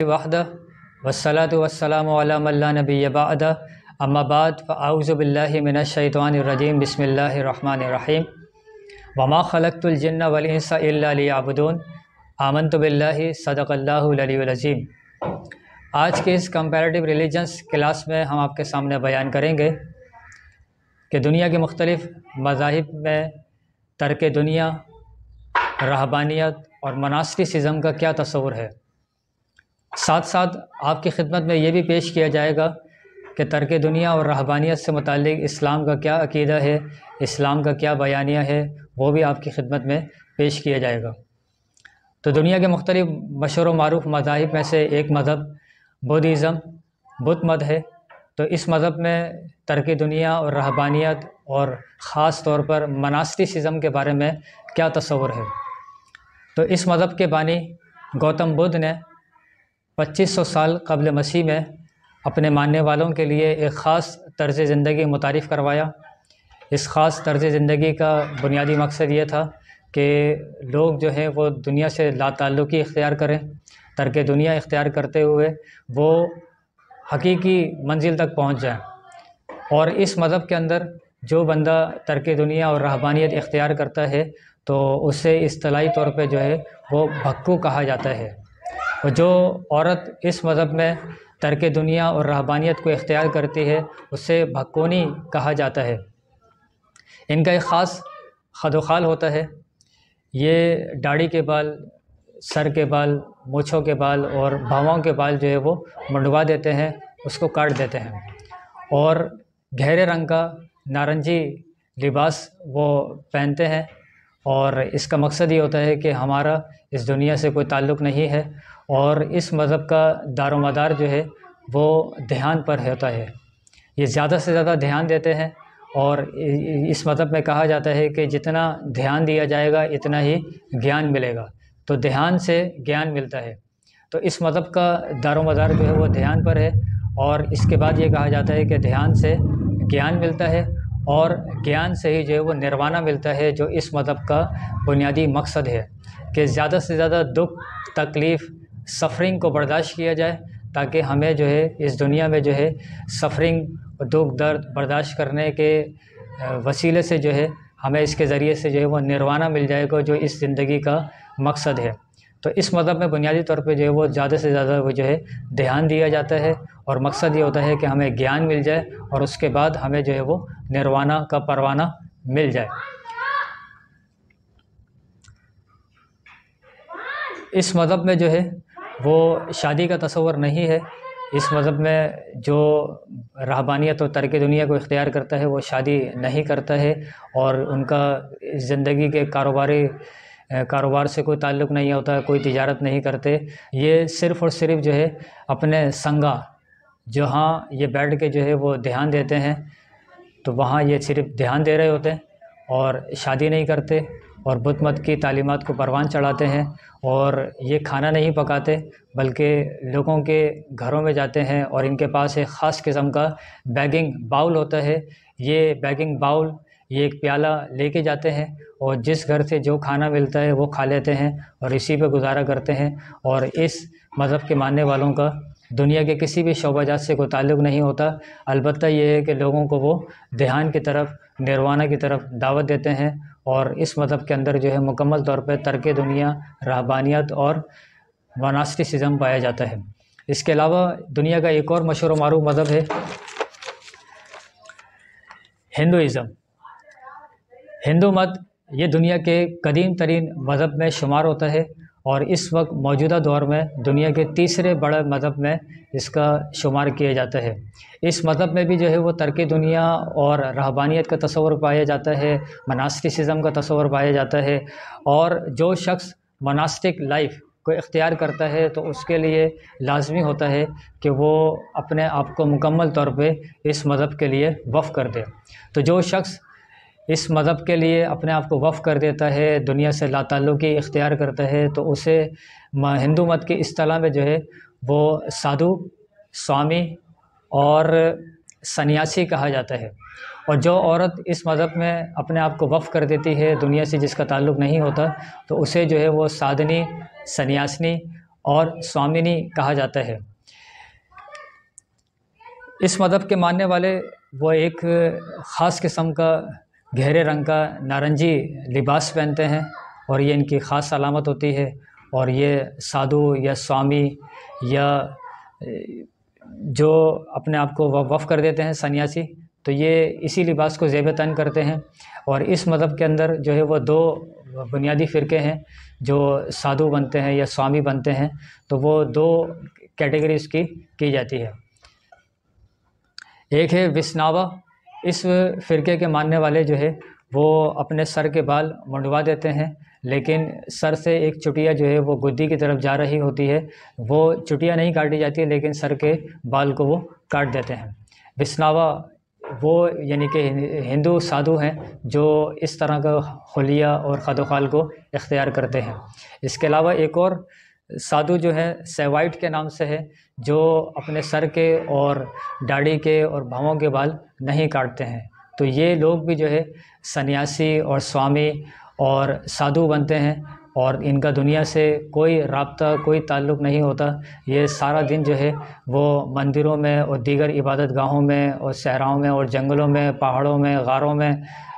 الله الرحمن الرحيم وما خلقت الجن फ़ाउज़बिल्लिमिनशैतवानरजीम बसमीम वमा खलकतुलजन्ना بالله आमन الله العلي العظيم आज के इस कंपैरेटिव रिलीजन्स क्लास में हम आपके सामने बयान करेंगे कि दुनिया के मुख्तलिफ़ मजाहब में तर्क दुनिया रहबानियत और सिजम का क्या तस्वूर है साथ साथ आपकी खिदमत में ये भी पेश किया जाएगा कि तर्क दुनिया और रहबानियत से मुतल इस्लाम का क्या अकीदा है इस्लाम का क्या बयानिया है वो भी आपकी खिदमत में पेश किया जाएगा तो दुनिया के मुख्तलिफ़ मशहूर मरूफ मजाहब में से एक मज़हब बुद्धिज़म बुद्ध मत है तो इस मज़हब में तर्क दुनिया और रहबानियत और ख़ास तौर पर मनास्टिसिज़म के बारे में क्या तस्वुर है तो इस मज़हब के बानी गौतम बुद्ध ने 2500 साल कबल मसीह में अपने मानने वालों के लिए एक ख़ास तर्ज ज़िंदगी मुतारफ़ करवाया इस ख़ास तर्ज ज़िंदगी का बुनियादी मकसद ये था कि लोग जो है वो दुनिया से लातल्लुकी इख्तियार करें तर्क दुनिया इख्तियार करते हुए वो हकीकी मंजिल तक पहुँच जाएँ और इस मज़हब के अंदर जो बंदा तर्क दुनिया और रहबानियत इख्तियार करता है तो उसे असलाई तौर पर जो है वो भक्कू कहा जाता है और जो औरत इस मज़हब में तर्क दुनिया और रहबानियत को इख्तियार करती है उसे भक्कोनी कहा जाता है इनका एक ख़ास खदोखाल होता है ये दाढ़ी के बाल सर के बाल मूछों के बाल और भावाओं के बाल जो है वो मंडवा देते हैं उसको काट देते हैं और गहरे रंग का नारंगी लिबास वो पहनते हैं और इसका मकसद ये होता है कि हमारा इस दुनिया से कोई ताल्लुक़ नहीं है और इस मज़हब का दारोमदार जो है वो ध्यान पर होता है ये ज़्यादा से ज़्यादा ध्यान देते हैं और इस मज़हब में कहा जाता है कि जितना ध्यान दिया जाएगा इतना ही ज्ञान मिलेगा तो ध्यान से ज्ञान मिलता है तो इस मज़हब का दारोमदार जो है वो ध्यान पर है और इसके बाद ये कहा जाता है कि ध्यान से ज्ञान मिलता है और ज्ञान से ही जो है वो निर्वाणा मिलता है जो इस मदब का बुनियादी मकसद है कि ज़्यादा से ज़्यादा दुख तकलीफ़ सफरिंग को बर्दाश्त किया जाए ताकि हमें जो है इस दुनिया में जो है सफरिंग दुख दर्द बर्दाश्त करने के वसीले से जो है हमें इसके ज़रिए से जो है वो निर्वाणा मिल जाएगा जो इस ज़िंदगी का मकसद है तो इस मज़हब में बुनियादी तौर पे जो है वो ज़्यादा से ज़्यादा वो जो है ध्यान दिया जाता है और मकसद ये होता है कि हमें ज्ञान मिल जाए और उसके बाद हमें जो है वो निर्वाणा का परवाना मिल जाए इस मज़हब में जो है वो शादी का तस्वर नहीं है इस मज़हब में जो रहबानियत और तर्क दुनिया को इख्तियार करता है वो शादी नहीं करता है और उनका ज़िंदगी के कारोबारी कारोबार से कोई ताल्लुक़ नहीं होता है कोई तिजारत नहीं करते ये सिर्फ़ और सिर्फ जो है अपने संगा जहाँ ये बैठ के जो है वो ध्यान देते हैं तो वहाँ ये सिर्फ ध्यान दे रहे होते हैं और शादी नहीं करते और बुद्ध मत की तालीमत को परवान चढ़ाते हैं और ये खाना नहीं पकाते बल्कि लोगों के घरों में जाते हैं और इनके पास एक ख़ास किस्म का बैगिंग बाउल होता है ये बैगिंग बाउल ये एक प्याला लेके जाते हैं और जिस घर से जो खाना मिलता है वो खा लेते हैं और इसी पे गुजारा करते हैं और इस मज़हब के मानने वालों का दुनिया के किसी भी शोबाजात से कोई ताल्लुक़ नहीं होता अलबत् ये है कि लोगों को वो देहान की तरफ निर्वाणा की तरफ दावत देते हैं और इस मज़हब के अंदर जो है मुकम्मल तौर पर तर्क दुनिया रहबानियत और मनास्टिसम पाया जाता है इसके अलावा दुनिया का एक और मशहूर मरूफ मज़हब है हिंदुज़म हिंदू मत ये दुनिया के कदीम तरीन मज़हब में शुमार होता है और इस वक्त मौजूदा दौर में दुनिया के तीसरे बड़े मज़हब में इसका शुमार किया जाता है इस मज़हब में भी जो है वो तर्क दुनिया और रहबानियत का तस्वर पाया जाता है मनास्टिसिज़म का तस्वर पाया जाता है और जो शख्स मनास्टिक लाइफ को इख्तियार करता है तो उसके लिए लाजमी होता है कि वो अपने आप को मुकम्मल तौर पर इस मज़हब के लिए वफ़ कर दे तो जो शख्स इस मज़हब के लिए अपने आप को वफ़ कर देता है दुनिया से लाताल्लुकी इख्तियार करता है तो उसे हिंदू मत की असलाह में जो है वो साधु स्वामी और सन्यासी कहा जाता है और जो औरत इस मज़हब में अपने आप को वफ़ कर देती है दुनिया से जिसका ताल्लुक नहीं होता तो उसे जो है वो साधनी सन्यासिनी और स्वामिनी कहा जाता है इस मज़हब के मानने वाले वो एक ख़ास किस्म का गहरे रंग का नारंगी लिबास पहनते हैं और ये इनकी ख़ास अलामत होती है और ये साधु या स्वामी या जो अपने आप को वफ़ कर देते हैं सन्यासी तो ये इसी लिबास को जेब तन करते हैं और इस मज़हब के अंदर जो है वो दो बुनियादी फ़िरके हैं जो साधु बनते हैं या स्वामी बनते हैं तो वो दो कैटेगरीज़ की की जाती है एक है विस्नावा इस फ़िरके के मानने वाले जो है वो अपने सर के बाल मंडवा देते हैं लेकिन सर से एक चुटिया जो है वो गुद्दी की तरफ जा रही होती है वो चुटिया नहीं काटी जाती है लेकिन सर के बाल को वो काट देते हैं बिस्नावा वो यानी कि हिंदू साधु हैं जो इस तरह का होलिया और खदोखाल को इख्तियार करते हैं इसके अलावा एक और साधु जो है सेवाइट के नाम से है जो अपने सर के और दाढ़ी के और भावों के बाल नहीं काटते हैं तो ये लोग भी जो है सन्यासी और स्वामी और साधु बनते हैं और इनका दुनिया से कोई रबता कोई ताल्लुक़ नहीं होता ये सारा दिन जो है वो मंदिरों में और दीगर इबादत गाहों में और शहराओं में और जंगलों में पहाड़ों में गारों में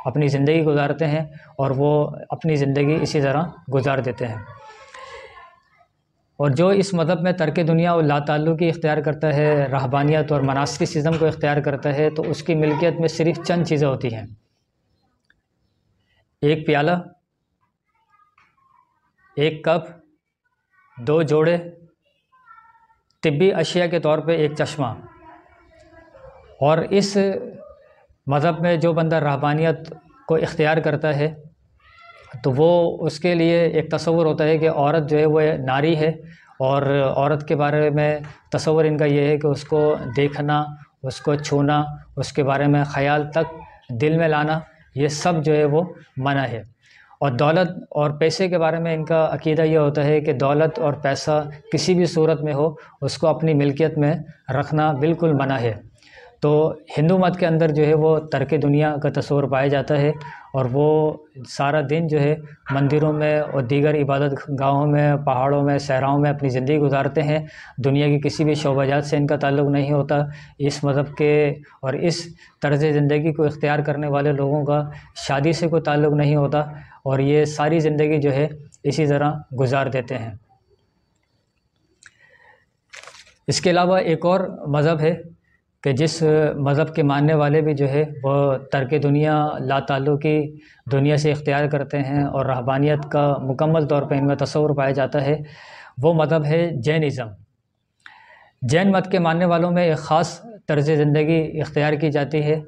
अपनी ज़िंदगी गुजारते हैं और वो अपनी ज़िंदगी इसी तरह गुजार देते हैं और जो इस मदहब में तर्क दुनिया और की इख्तियार करता है रहबानियत और सिज़म को इख्तियार करता है तो उसकी मिल्कियत में सिर्फ चंद चीज़ें होती हैं एक प्याला एक कप दो जोड़े तिब्बी अशिया के तौर पे एक चश्मा और इस मज़हब में जो बंदा रहबानियत को इख्तियार करता है तो वो उसके लिए एक तस्वर होता है कि औरत जो है वह नारी है और औरत के बारे में तस्वर इनका ये है कि उसको देखना उसको छूना उसके बारे में ख़्याल तक दिल में लाना ये सब जो है वो मना है और दौलत और पैसे के बारे में इनका अकीदा यह होता है कि दौलत और पैसा किसी भी सूरत में हो उसको अपनी मिल्कियत में रखना बिल्कुल मना है तो हिंदू मत के अंदर जो है वो तर्क दुनिया का तस्वर पाया जाता है और वो सारा दिन जो है मंदिरों में और दीगर इबादत गाहों में पहाड़ों में सहराओं में अपनी ज़िंदगी गुजारते हैं दुनिया की किसी भी शोबाजात से इनका ताल्लुक नहीं होता इस मज़हब के और इस तर्ज़ ज़िंदगी को इख्तियार करने वाले लोगों का शादी से कोई ताल्लुक नहीं होता और ये सारी ज़िंदगी जो है इसी तरह गुजार देते हैं इसके अलावा एक और मज़हब है कि जिस मज़हब के मानने वाले भी जो है वह तर्क दुनिया ला की दुनिया से इख्तियार करते हैं और रहबानियत का मुकम्मल तौर पर इनमें तस्वर पाया जाता है वो मज़हब है जैनिज़म जैन मत के मानने वालों में एक ख़ास तर्ज ज़िंदगी इख्तियार की जाती है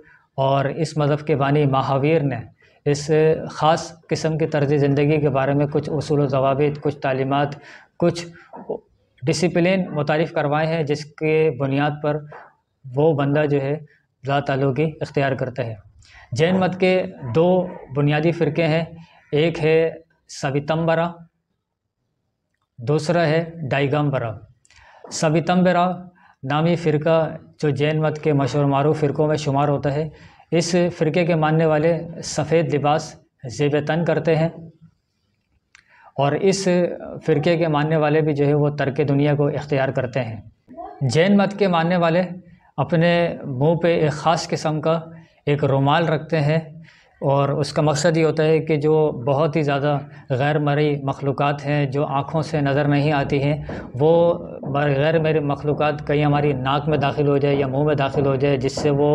और इस मज़हब के बानी महावीर ने इस ख़ास किस्म की तर्ज ज़िंदगी के बारे में कुछ असूल जवाबित कुछ तालीमत कुछ डिसिप्लिन मुतारफ़ करवाए हैं जिसके बुनियाद पर वो बंदा जो है ज़ात आलो की इख्तियार करता है जैन मत के दो बुनियादी फ़िरके हैं एक है सवितम्बरा दूसरा है डाइगम्बरा सवितम्बरा नामी फ़िरका जो जैन मत के मशहूर मारूफ फ़िरकों में शुमार होता है इस फ़िरके के मानने वाले सफ़ेद लिबास जेब तन करते हैं और इस फ़िरके के मानने वाले भी जो है वो तर्क दुनिया को इख्तियार करते हैं जैन मत के मानने वाले अपने मुंह पे एक ख़ास किस्म का एक रुमाल रखते हैं और उसका मकसद ये होता है कि जो बहुत ही ज़्यादा गैर मरी मखलूक हैं जो आँखों से नज़र नहीं आती हैं वो गैर मेरे मखलूक कहीं हमारी नाक में दाखिल हो जाए या मुंह में दाखिल हो जाए जिससे वो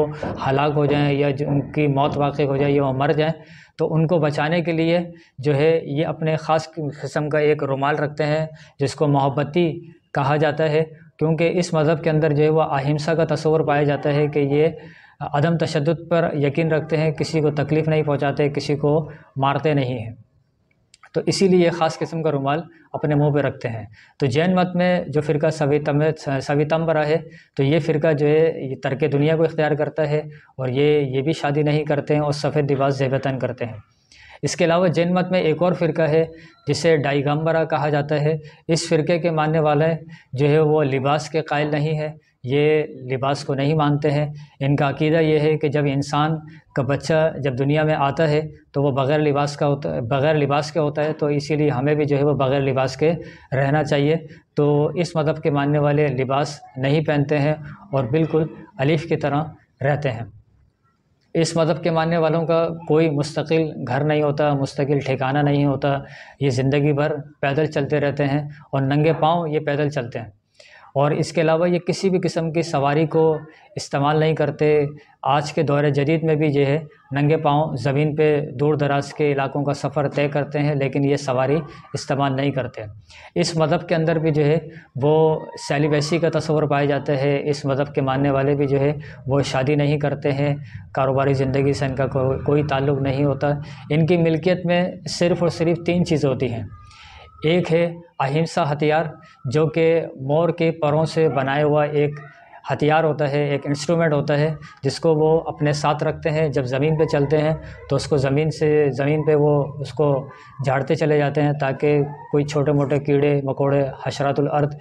हलाक हो जाएँ या जो उनकी मौत वाक़ हो जाए या वो मर जाएँ तो उनको बचाने के लिए जो है ये अपने ख़ास किस्म का एक रुमाल रखते हैं जिसको मोहब्बती कहा जाता है क्योंकि इस मज़हब के अंदर जो है वह अहिंसा का तस्वर पाया जाता है कि ये अदम तशद पर यकीन रखते हैं किसी को तकलीफ़ नहीं पहुँचाते किसी को मारते नहीं हैं तो इसीलिए ख़ास किस्म का रुमाल अपने मुंह पे रखते हैं तो जैन मत में जो फ़िरका सवितम सवितम्बरा है तो ये फ़िरका जो है ये तर्क दुनिया को इख्तियार करता है और ये ये भी शादी नहीं करते हैं और सफ़ेद लिबास जेबतन करते हैं इसके अलावा जैन मत में एक और फ़िरका है जिसे डाइगम्बरा कहा जाता है इस फ़िरके के मानने वाले जो है वो लिबास के कायल नहीं है ये लिबास को नहीं मानते हैं इनका अकीदा ये है कि जब इंसान का बच्चा जब दुनिया में आता है तो वो बग़ैर लिबास का होता बग़ैर लिबास के होता है तो इसीलिए हमें भी जो है वो बग़ैर लिबास के रहना चाहिए तो इस मदहब के मानने वाले लिबास नहीं पहनते हैं और बिल्कुल अलीफ़ की तरह रहते हैं इस मज़हब के मानने वालों का कोई मुस्तकिल घर नहीं होता मुस्तकिल ठिकाना नहीं होता ये ज़िंदगी भर पैदल चलते रहते हैं और नंगे पाँव ये पैदल चलते हैं और इसके अलावा ये किसी भी किस्म की सवारी को इस्तेमाल नहीं करते आज के दौर जदीद में भी ये है नंगे पाँव ज़मीन पे दूर दराज के इलाकों का सफ़र तय करते हैं लेकिन ये सवारी इस्तेमाल नहीं करते इस मज़हब के अंदर भी जो है वो सेलिबेसी का तस्वर पाया जाता है इस मज़हब के मानने वाले भी जो है वो शादी नहीं करते हैं कारोबारी ज़िंदगी से इनका को, कोई ताल्लुक़ नहीं होता इनकी मिल्कियत में सिर्फ़ और सिर्फ तीन चीज़ें होती हैं एक है अहिंसा हथियार जो कि मोर के परों से बनाया हुआ एक हथियार होता है एक इंस्ट्रूमेंट होता है जिसको वो अपने साथ रखते हैं जब ज़मीन पे चलते हैं तो उसको ज़मीन से ज़मीन पे वो उसको झाड़ते चले जाते हैं ताकि कोई छोटे मोटे कीड़े मकोड़े हशरातुल अर्थ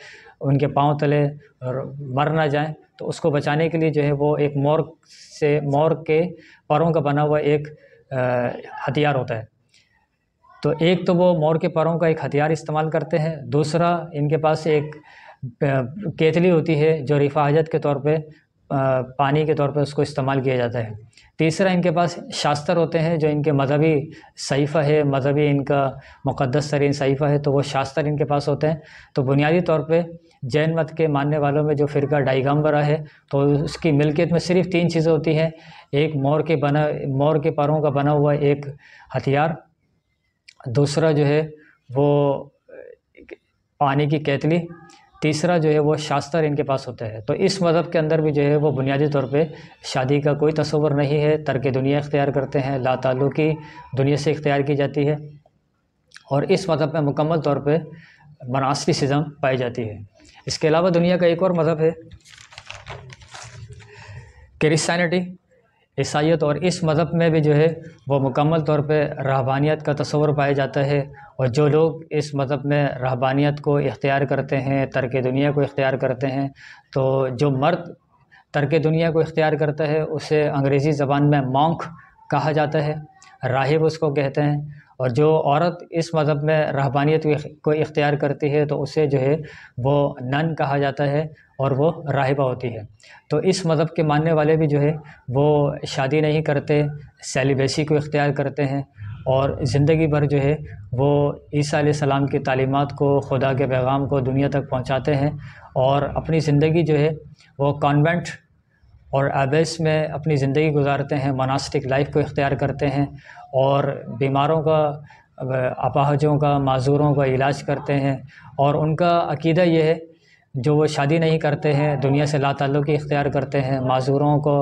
उनके पाँव तले और मर ना जाएं तो उसको बचाने के लिए जो है वो एक मोर से मोर के परों का बना हुआ एक हथियार होता है तो एक तो वो मोर के परों का एक हथियार इस्तेमाल करते हैं दूसरा इनके पास एक केतली होती है जो रिफाजत के तौर पे पानी के तौर पे उसको इस्तेमाल किया जाता है तीसरा इनके पास शास्त्र होते हैं जो इनके मजहबी सहीफ़ा है मजहबी इनका मुक़दस तरीन सहीफ़ा है तो वो शास्त्र इनके पास होते हैं तो बुनियादी तौर पे जैन मत के मानने वालों में जो फ़िरका डाइगम्बरा है तो उसकी मिल्कियत में सिर्फ तीन चीज़ें होती हैं एक मोर के बना मोर के परों का बना हुआ एक हथियार दूसरा जो है वो पानी की कैतली तीसरा जो है वो शास्त्र इनके पास होते हैं तो इस मज़हब के अंदर भी जो है वो बुनियादी तौर पे शादी का कोई तस्वर नहीं है तर्क दुनिया इख्तियार करते हैं ला की दुनिया से इख्तियार की जाती है और इस मज़हब में मुकम्मल तौर पर मनासरी सिज़म पाई जाती है इसके अलावा दुनिया का एक और मज़हब है क्रिस्टानिटी ईसाइत और इस मज़हब में भी जो है वो मुकम्मल तौर पर रहबानियत का तस्वर पाया जाता है और जो लोग इस मज़हब में रहबानियत को इख्तियार करते हैं तर्क दुनिया को इख्तियार करते हैं तो जो मर्द तर्क दुनिया को इख्तियार करता है उसे अंग्रेज़ी ज़बान में मॉन्ख कहा जाता है राहिब उसको कहते हैं और जो औरत इस मज़हब में रहबानियत को इख्तियार करती है तो उसे जो है वो नन कहा जाता है और वो राहिबा होती है तो इस मज़हब के मानने वाले भी जो है वो शादी नहीं करते सेलिबेसी को इख्तियार करते हैं और ज़िंदगी भर जो है वो ईसा सलाम की तालीमत को खुदा के पैगाम को दुनिया तक पहुँचाते हैं और अपनी ज़िंदगी जो है वो कॉन्वेंट और एबेस में अपनी ज़िंदगी गुजारते हैं मनास्टिक लाइफ को इख्तियार करते हैं और बीमारों का अपाहजों का माजूरों का इलाज करते हैं और उनका अकीदा यह है जो वो शादी नहीं करते हैं दुनिया से की इख्तियार करते हैं माजूरों को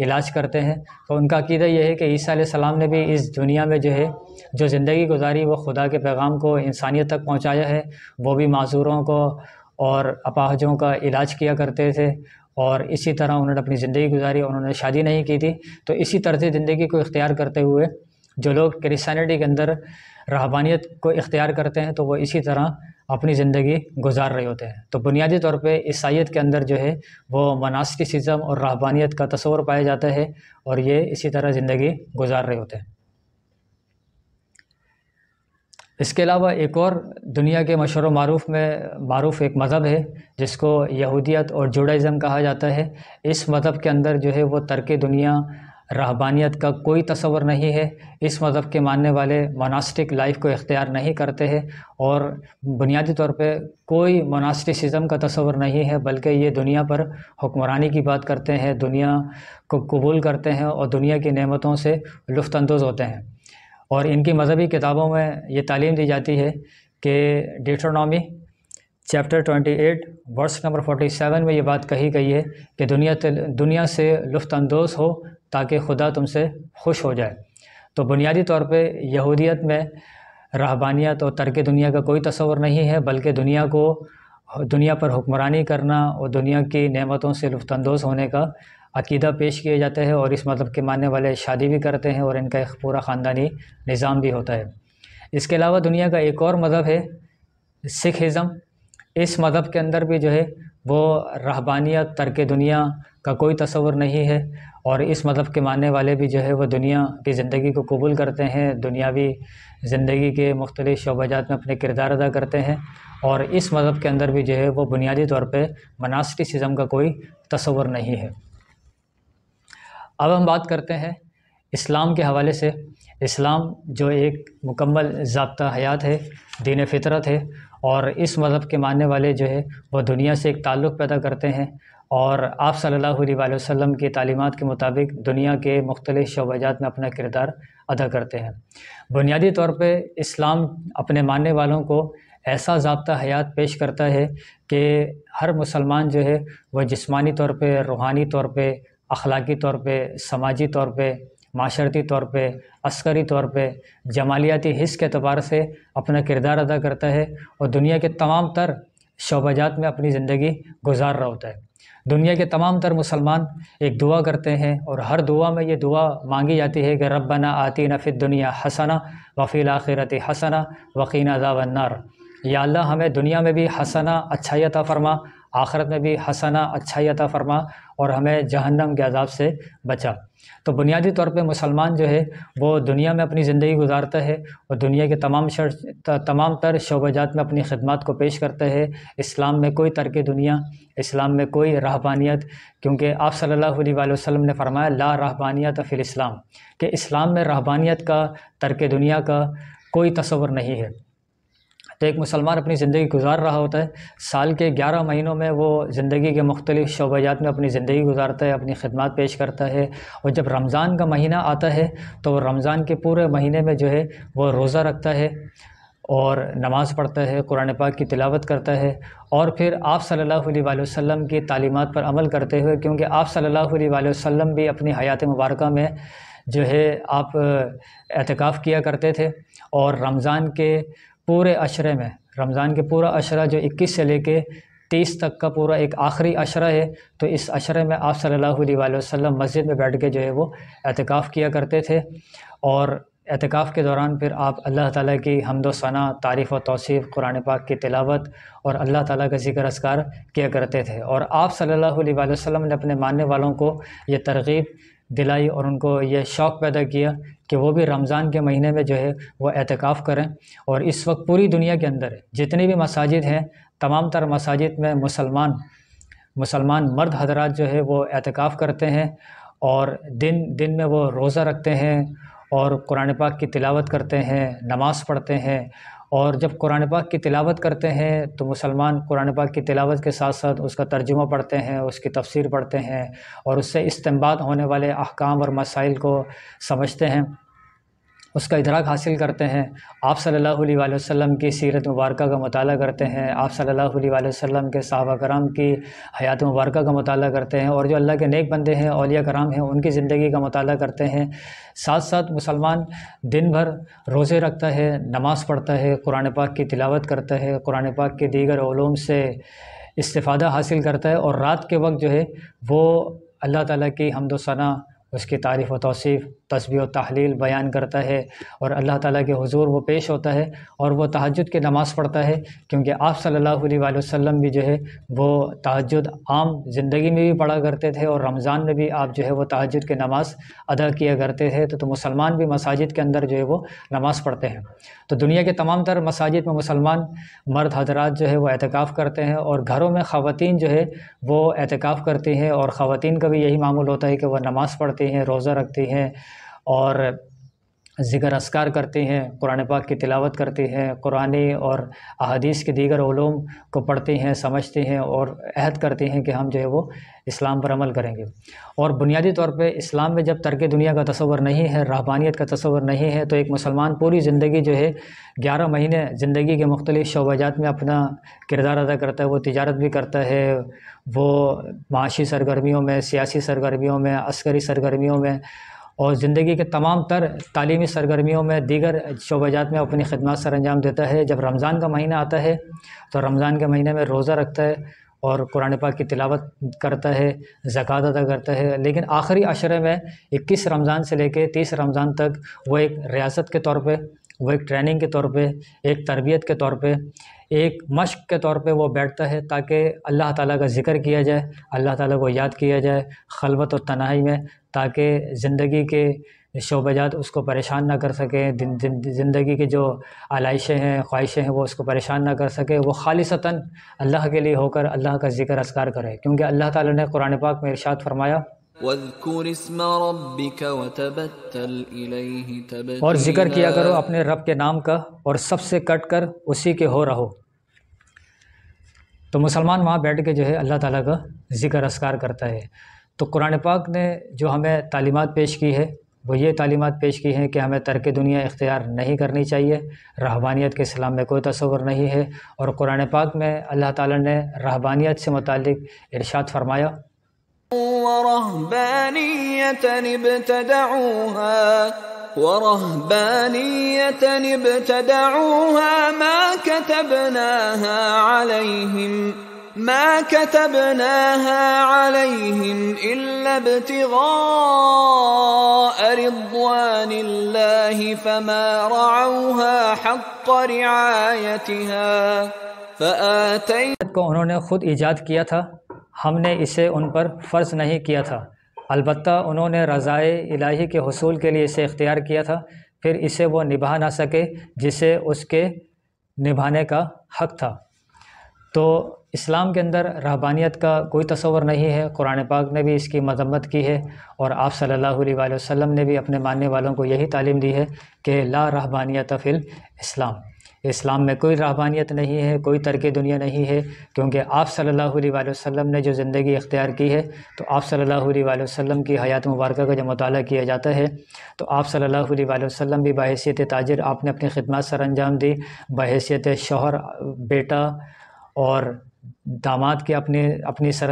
इलाज करते हैं तो उनका अकीदा यह है कि ईसा सलाम ने भी इस दुनिया में जो है जो ज़िंदगी गुजारी वो खुदा के पैगाम को इंसानियत तक पहुँचाया है वो भी माजूरों को और अपाहजों का इलाज किया करते थे और इसी तरह उन्होंने अपनी ज़िंदगी गुजारी उन्होंने शादी नहीं की थी तो इसी तरह से ज़िंदगी को इख्तियार करते हुए जो लोग क्रिस्टानिटी के अंदर रहबानियत को इख्तियार करते हैं तो वो इसी तरह अपनी ज़िंदगी गुजार रहे होते हैं तो बुनियादी तौर पे ईसाइत के अंदर जो है वो मनास्टिसिज़म और रहबानियत का तस्वर पाया जाता है और ये इसी तरह ज़िंदगी गुजार रहे होते हैं इसके अलावा एक और दुनिया के मशहूर मरूफ़ में मरूफ़ एक मज़हब है जिसको यहूदियत और जुडाइज़म कहा जाता है इस मज़हब के अंदर जो है वो तर्क दुनिया रहबानियत का कोई तस्वर नहीं है इस मज़हब के मानने वाले मोनास्टिक लाइफ को इख्तियार नहीं करते हैं और बुनियादी तौर पे कोई मोनास्टिसिज़म का तस्वर नहीं है बल्कि ये दुनिया पर हुक्मरानी की बात करते हैं दुनिया को कबूल करते हैं और दुनिया की नेमतों से लुफ्तानंदोज़ होते हैं और इनकी मजहबी किताबों में ये तालीम दी जाती है कि डिट्रोनॉमी चैप्टर 28 वर्स नंबर 47 में ये बात कही गई है कि दुनिया दुनिया से लुफ्तानंदोज़ हो ताकि खुदा तुमसे खुश हो जाए तो बुनियादी तौर पे यहूदियत में रहबानियत और तरक दुनिया का कोई तस्वर नहीं है बल्कि दुनिया को दुनिया पर हुक्मरानी करना और दुनिया की नेमतों से लुफानंदोज़ होने का अकीदा पेश किया जाता है और इस मतलब के मानने वाले शादी भी करते हैं और इनका एक पूरा ख़ानदानी निज़ाम भी होता है इसके अलावा दुनिया का एक और मज़हब है सिख इस मज़हब के अंदर भी जो है वो रहबानियत तर्क दुनिया का कोई तस्वर नहीं है और इस मतलब के मानने वाले भी जो है वह दुनिया की ज़िंदगी को कबूल करते हैं दुनियावी ज़िंदगी के मुख्तलि शोबाजात में अपने किरदार अदा करते हैं और इस मज़हब के अंदर भी जो है वो बुनियादी तौर पर सिज़म का कोई तस्वर नहीं है अब हम बात करते हैं इस्लाम के हवाले से इस्लाम जो एक मुकम्मल जबता हयात है दीन फितरत है और इस मज़हब के मानने वाले जो है वह दुनिया से एक ताल्लुक़ पैदा करते हैं और आप सल्लल्लाहु अलैहि वसल्लम की तलीमत के मुताबिक दुनिया के मुख्तलिफ़ शोबाजात में अपना किरदार अदा करते हैं बुनियादी तौर पर इस्लाम अपने मानने वालों को ऐसा जबता हयात पेश करता है कि हर मुसलमान जो है वह जिस्मानी तौर पर रूहानी तौर पर अखलाकी तौर पर समाजी तौर पर माशरती तौर पे अस्करी तौर पे जमालियाती हिस्स के अतबार से अपना किरदार अदा करता है और दुनिया के तमाम तर शोबाजात में अपनी ज़िंदगी गुजार रहा होता है दुनिया के तमाम तर मुसलमान एक दुआ करते हैं और हर दुआ में ये दुआ मांगी जाती है कि रब्बना आती नफिद दुनिया हसना वफ़ील आखिरत हसना वकीन अदावन्नार या अल्लाह हमें दुनिया में भी हसना अच्छाई अता फ़रमा आखरत में भी हसना अच्छाई अता फरमा और हमें जहन्नम के अजाब से बचा तो बुनियादी तौर पे मुसलमान जो है वो दुनिया में अपनी ज़िंदगी गुजारता है और दुनिया के तमाम शर तमाम तर शोबाजात में अपनी खदमात को पेश करते हैं इस्लाम में कोई तर्क दुनिया इस्लाम में कोई रहबानियत क्योंकि आप सल्लल्लाहु अलैहि वसल्लम ने फरमाया ला रहबानियत फ़िल इस्लाम कि इस्लाम में रहबानियत का तर्क दुनिया का कोई तस्वर नहीं है तो एक मुसलमान अपनी ज़िंदगी गुजार रहा होता है साल के ग्यारह महीनों में वो ज़िंदगी के मुख्तलिफ़ शोबाजात में अपनी ज़िंदगी गुजारता है अपनी खदमात पेश करता है और जब रमज़ान का महीना आता है तो वह रमज़ान के पूरे महीने में जो है वह रोज़ा रखता है और नमाज़ पढ़ता है कुरान पाक की तिलावत करता है और फिर आप सल्लल्लाहु अलैहि वसल्लम की तालीमात पर अमल करते हुए क्योंकि आप सल्लल्लाहु अलैहि वसल्लम भी अपनी हयात मुबारक में जो है आप एहतिकाफ़ किया करते थे और रमज़ान के पूरे अशरे में रमज़ान के पूरा अशरा जो 21 से लेके 30 तक का पूरा एक आखिरी अशरा है तो इस अशरे में आप सल्लल्लाहु अलैहि वसल्लम मस्जिद में बैठ के जो है वो एहतिकाफ़ किया करते थे और एहतिकाफ़ के दौरान फिर आप अल्लाह ताला की हमदो सना तारीफ़ व तोसीफ़ कुरान पाक की तिलावत और अल्लाह ताला का जिक्र असकार किया करते थे और आप सल्लल्लाहु अलैहि वसल्लम ने अपने मानने वालों को ये तरगीब दिलाई और उनको ये शौक़ पैदा किया कि वो भी रमज़ान के महीने में जो है वो एहतिकाफ़ करें और इस वक्त पूरी दुनिया के अंदर जितनी भी मसाजिद हैं तमाम तर मसाजिद में मुसलमान मुसलमान मर्द हजरात जो है वो एहतिकाफ़ करते हैं और दिन दिन में वो रोज़ा रखते हैं और कुरान पाक की तिलावत करते हैं नमाज़ पढ़ते हैं और जब कुरान पाक की तिलावत करते हैं तो मुसलमान कुरान पाक की तिलावत के साथ साथ उसका तर्जुमा पढ़ते हैं उसकी तफसीर पढ़ते हैं और उससे इस्तेमाल होने वाले अहकाम और मसाइल को समझते हैं उसका इधराक हासिल करते हैं आप सल्लल्लाहु अलैहि वसल्लम की सीरत मुबारक का मताल करते हैं आप सल्लल्लाहु अलैहि वसल्लम के सहाबा कराम की हयात मुबारक का मताल करते हैं और जो अल्लाह के नेक बंदे हैं अलिया कराम हैं उनकी ज़िंदगी का मताल करते हैं साथ साथ मुसलमान दिन भर रोज़े रखता है नमाज़ पढ़ता है कुरान पाक की तिलावत करता है कुरान पाक के दीगर ओलूम से इस्तादा हासिल करता है और रात के वक्त जो है वो अल्लाह ताला की हमदोसाना उसकी तारीफ़ व तोसीफ़ तस्वी व तहलील बयान करता है और अल्लाह ताला के हुजूर वो पेश होता है और वो तहजद की नमाज़ पढ़ता है क्योंकि आप सल्लल्लाहु अलैहि वसल्लम भी जो है वो तहजद आम ज़िंदगी में भी पढ़ा करते थे और रमज़ान में भी आप जो है वो तहजद की नमाज़ अदा किया करते थे तो, तो मुसलमान भी मसाजिद के अंदर जो है वो नमाज़ पढ़ते हैं तो दुनिया के तमाम तर मसाजिद में मुसलमान मर्द हजरात जो है वो एहतिकाफ़ करते हैं और घरों में ख़वान जो है वो एहतिकाफ़ करती हैं और ख़वान का भी यही मामूल होता है कि वह नमाज़ पढ़ती हैं रोज़ा रखते हैं और ज़िक्र असकार करते हैं कुरान पाक की तिलावत करते हैं कुरान और अहदीस के दीगर ओलूम को पढ़ते हैं समझते हैं और अहद करते हैं कि हम जो है वो इस्लाम पर अमल करेंगे और बुनियादी तौर पे इस्लाम में जब तरक दुनिया का तस्वर नहीं है रहबानियत का तस्वर नहीं है तो एक मुसलमान पूरी ज़िंदगी जो है ग्यारह महीने ज़िंदगी के मुख्तलिफ़ शोबाजात में अपना किरदार अदा करता है वो तजारत भी करता है वो माशी सरगर्मियों में सियासी सरगर्मियों में अस्करी सरगर्मियों में और ज़िंदगी के तमाम तर तालीमी सरगर्मियों में दीगर शोबाजात में अपनी खदमात सर अंजाम देता है जब रमज़ान का महीना आता है तो रमज़ान के महीने में रोज़ा रखता है और कुरान पाक की तिलावत करता है ज़क़़त अदा करता है लेकिन आखिरी अशरे में इक्कीस रमज़ान से लेकर तीस रमज़ान तक वो एक रियासत के तौर पर वो एक ट्रेनिंग के तौर पे एक तरबियत के तौर पे एक मश्क के तौर पे वो बैठता है ताकि अल्लाह ताला का ज़िक्र किया जाए अल्लाह ताला को याद किया जाए खलबत और तनाई में ताकि ज़िंदगी के शोबजात उसको परेशान ना कर सकें ज़िंदगी की जो आलाइशें हैं ख्वाहिशें हैं वो उसको परेशान ना कर सके वो खालिसता अल्लाह के लिए होकर अल्लाह का ज़िक्र असकार करे क्योंकि अल्लाह ताला ने कुरान पाक में इरशाद फरमाया और जिक्र किया करो अपने रब के नाम का और सबसे कट कर उसी के हो रहो तो मुसलमान वहाँ बैठ के जो है अल्लाह ताला का जिक्र असकार करता है तो कुरान पाक ने जो हमें तालीमत पेश की है वो ये तालीमत पेश की हैं कि हमें तर्क दुनिया इख्तियार नहीं करनी चाहिए रहबानियत के इस्लाम में कोई तस्वर नहीं है और कुरान पाक में अल्लाह ताला ने रहबानियत से मुतल इरशाद फरमाया ورهبانية ابتدعوها ورهبانية ابتدعوها ما كتبناها عليهم ما كتبناها عليهم إلا ابتغاء رضوان الله فما رعوها حق رعايتها فآتينا को उन्होंने खुद हमने इसे उन पर फ़र्ज नहीं किया था अलबत् उन्होंने रज़ाए इलाही के हसूल के लिए इसे इख्तियार किया था फिर इसे वो निभा ना सके जिसे उसके निभाने का हक था तो इस्लाम के अंदर रहबानियत का कोई तस्वर नहीं है कुरान पाक ने भी इसकी मजम्मत की है और आप सल्लल्लाहु अलैहि वसल्लम ने भी अपने मानने वालों को यही तालीम दी है कि ला रहबानियत फ़िल इस्लाम इस्लाम में कोई रहबानियत नहीं है कोई तरक दुनिया नहीं है क्योंकि आप सल्लल्लाहु अलैहि वसल्लम ने जो ज़िंदगी इख्तियार की है तो आप सल्लल्लाहु अलैहि वसल्लम की हयात मुबारक का जब मताल किया जाता है तो आप सल्लल्लाहु अलैहि वसल्लम भी बहसीत ताजर आपने अपनी खिदमत सर अंजाम दी बहसीत शोहर बेटा और दामाद के अपने अपने सर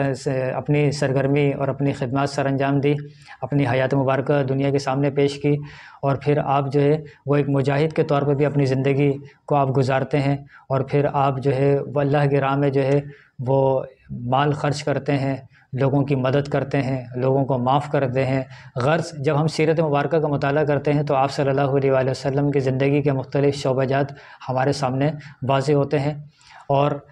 अपने सरगर्मी और अपनी खदमात सर अंजाम दी अपनी हयात मुबारक दुनिया के सामने पेश की और फिर आप जो है वो एक मुजाहिद के तौर पर भी अपनी ज़िंदगी को आप गुजारते हैं और फिर आप जो है अल्लाह के राह में जो है वो माल खर्च करते हैं लोगों की मदद करते हैं लोगों को माफ़ करते हैं गर्ज जब हम सीरत मुबारक का मताल करते हैं तो आप सल्लल्लाहु अलैहि वसल्लम की ज़िंदगी के मुख्तलिफ़ शोबाजात हमारे सामने वाज होते हैं और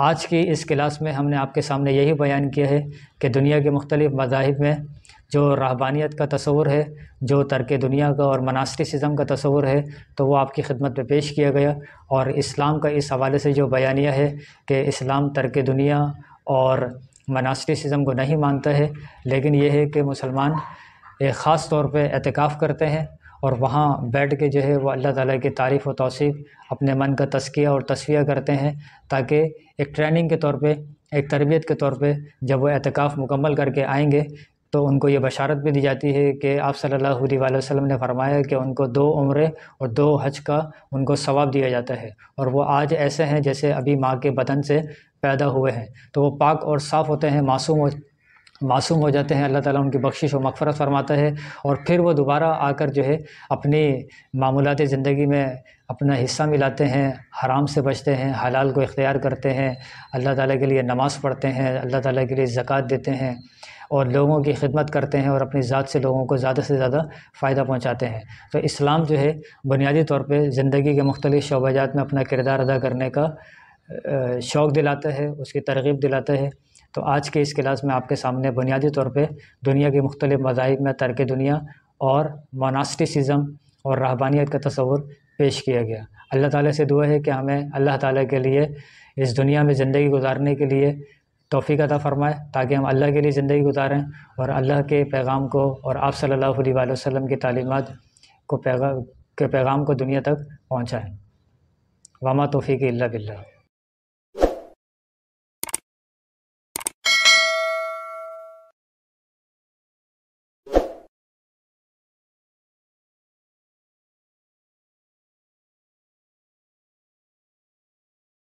आज की इस क्लास में हमने आपके सामने यही बयान किया है कि दुनिया के मुख्तलिफ़ मजाहब में जो रहबानियत का तस्वर है जो तरक दुनिया का और मनास्टिसम का तस्वर है तो वो आपकी खिदमत में पेश किया गया और इस्लाम का इस हवाले से जो बयानिया है कि इस्लाम तरक दुनिया और मनास्टिसम को नहीं मानता है लेकिन यह है कि मुसलमान एक ख़ास तौर पर एहतिकाफ़ करते हैं और वहाँ बैठ के जो है वो अल्लाह ताला की तारीफ़ व तोसीफ़ अपने मन का तस्किया और तस्विया करते हैं ताकि एक ट्रेनिंग के तौर पर एक तरबियत के तौर पर जब वह एहतिकाफ़ मुकम्मल करके आएँगे तो उनको ये बशारत भी दी जाती है कि आप सल्लल्लाहु अलैहि वसल्लम ने फरमाया कि उनको दो उम्र और दो हज का उनको सवाब दिया जाता है और वो आज ऐसे हैं जैसे अभी माँ के बदन से पैदा हुए हैं तो वो पाक और साफ़ होते हैं मासूम और मासूम हो जाते हैं अल्लाह ताला उनकी बख्शिश और मगफरत फरमाता है और फिर वो दोबारा आकर जो है अपने मामूलत ज़िंदगी में अपना हिस्सा मिलाते हैं हराम से बचते हैं हलाल को इख्तियार करते हैं अल्लाह ताला के लिए नमाज़ पढ़ते हैं अल्लाह ताला के लिए ज़क़़त देते हैं और लोगों की खिदमत करते हैं और अपनी ज़ात से लोगों को ज़्यादा से ज़्यादा फ़ायदा पहुँचाते हैं तो इस्लाम जो है बुनियादी तौर पर ज़िंदगी के मुख्तलिफ़ शोबाजात में अपना किरदार अदा करने का शौक़ दिलाता है उसकी तरगीब दिलाता है तो आज के इस क्लास में आपके सामने बुनियादी तौर पर दुनिया के मुख्तलि मजाहब में तर्क दुनिया और मोनास्टिसम और रहबानियत का तस्वुर पेश किया गया अल्लाह ताला से दुआ है कि हमें अल्लाह ताला के लिए इस दुनिया में ज़िंदगी गुजारने के लिए तोफ़ी अदा फ़रमाए ताकि हम अल्लाह के लिए ज़िंदगी गुजारें और अल्लाह के पैगाम को और आप सल्ला वसम की तलीमत को पैगाम के पैगाम को दुनिया तक पहुँचाएँ वामा तोफ़ी की अल्ला बिल्ला